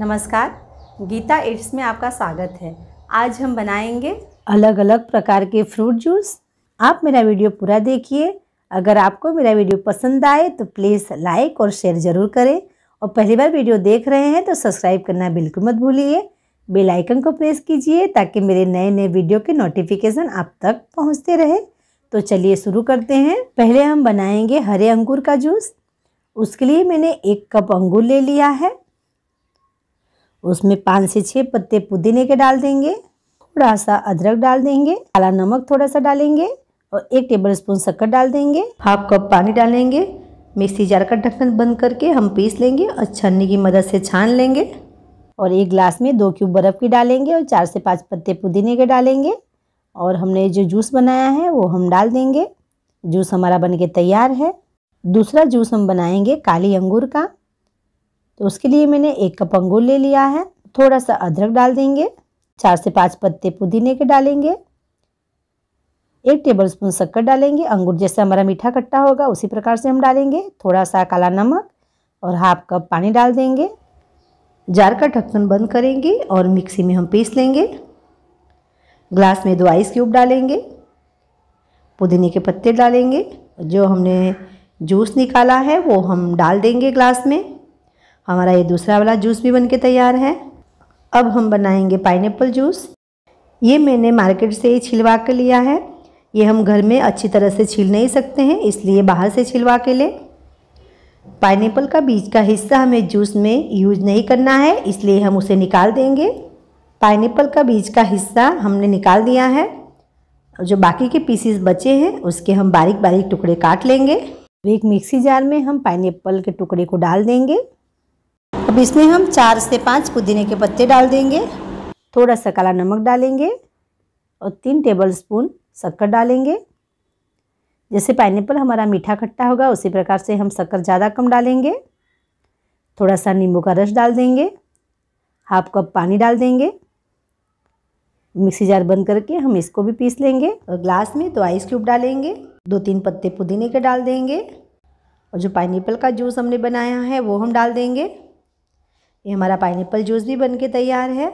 नमस्कार गीता एड्स में आपका स्वागत है आज हम बनाएंगे अलग अलग प्रकार के फ्रूट जूस आप मेरा वीडियो पूरा देखिए अगर आपको मेरा वीडियो पसंद आए तो प्लीज़ लाइक और शेयर ज़रूर करें और पहली बार वीडियो देख रहे हैं तो सब्सक्राइब करना बिल्कुल मत भूलिए बेल आइकन को प्रेस कीजिए ताकि मेरे नए नए वीडियो के नोटिफिकेशन आप तक पहुंचते रहे तो चलिए शुरू करते हैं पहले हम बनाएंगे हरे अंगूर का जूस उसके लिए मैंने एक कप अंगूर ले लिया है उसमें पाँच से छः पत्ते पुदीने के डाल देंगे थोड़ा सा अदरक डाल देंगे काला नमक थोड़ा सा डालेंगे और एक टेबल स्पून शक्कर डाल देंगे हाफ कप पानी डालेंगे मिक्सी जार का ढक्कन बंद करके हम पीस लेंगे और छन्नी की मदद से छान लेंगे और एक ग्लास में दो क्यूब बर्फ़ की डालेंगे और चार से पाँच पत्ते पुदीने के डालेंगे और हमने जो जूस बनाया है वो हम डाल देंगे जूस हमारा बन के तैयार है दूसरा जूस हम बनाएंगे काली अंगूर का तो उसके लिए मैंने एक कप अंगूर ले लिया है थोड़ा सा अदरक डाल देंगे चार से पाँच पत्ते पुदीने के डालेंगे एक टेबल स्पून शक्कर डालेंगे अंगूर जैसे हमारा मीठा खट्टा होगा उसी प्रकार से हम डालेंगे थोड़ा सा काला नमक और हाफ कप पानी डाल देंगे जार का ढक्कन बंद करेंगे और मिक्सी में हम पीस लेंगे ग्लास में दो आइस क्यूब डालेंगे पुदीने के पत्ते डालेंगे जो हमने जूस निकाला है वो हम डाल देंगे ग्लास में हमारा ये दूसरा वाला जूस भी बनके तैयार है अब हम बनाएंगे पाइन जूस ये मैंने मार्केट से ही छिलवा कर लिया है ये हम घर में अच्छी तरह से छील नहीं सकते हैं इसलिए बाहर से छिलवा के लें पाइन का बीज का हिस्सा हमें जूस में यूज नहीं करना है इसलिए हम उसे निकाल देंगे पाइन का बीज का हिस्सा हमने निकाल दिया है जो बाकी के पीसीस बचे हैं उसके हम बारीक बारीक टुकड़े काट लेंगे एक मिक्सी जार में हम पाइन के टुकड़े को डाल देंगे अब इसमें हम चार से पाँच पुदीने के पत्ते डाल देंगे थोड़ा सा काला नमक डालेंगे और तीन टेबल स्पून शक्कर डालेंगे जैसे पाइनएप्पल हमारा मीठा खट्टा होगा उसी प्रकार से हम शक्कर ज़्यादा कम डालेंगे थोड़ा सा नींबू का रस डाल देंगे हाफ कप पानी डाल देंगे मिक्सी जार बंद करके हम इसको भी पीस लेंगे और ग्लास में दो आइस क्यूब डालेंगे दो तीन पत्ते पुदीने के डाल देंगे और जो पाइनएप्पल का जूस हमने बनाया है वो हम डाल देंगे ये हमारा पाइनएप्पल जूस भी बनके तैयार है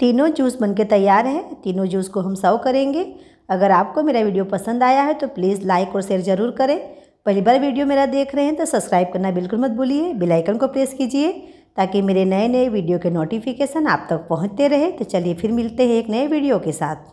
तीनों जूस बनके तैयार है तीनों जूस को हम सर्व करेंगे अगर आपको मेरा वीडियो पसंद आया है तो प्लीज़ लाइक और शेयर ज़रूर करें पहली बार वीडियो मेरा देख रहे हैं तो सब्सक्राइब करना बिल्कुल मत भूलिए बेल आइकन को प्रेस कीजिए ताकि मेरे नए नए वीडियो के नोटिफिकेशन आप तक पहुँचते रहे तो चलिए फिर मिलते हैं एक नए वीडियो के साथ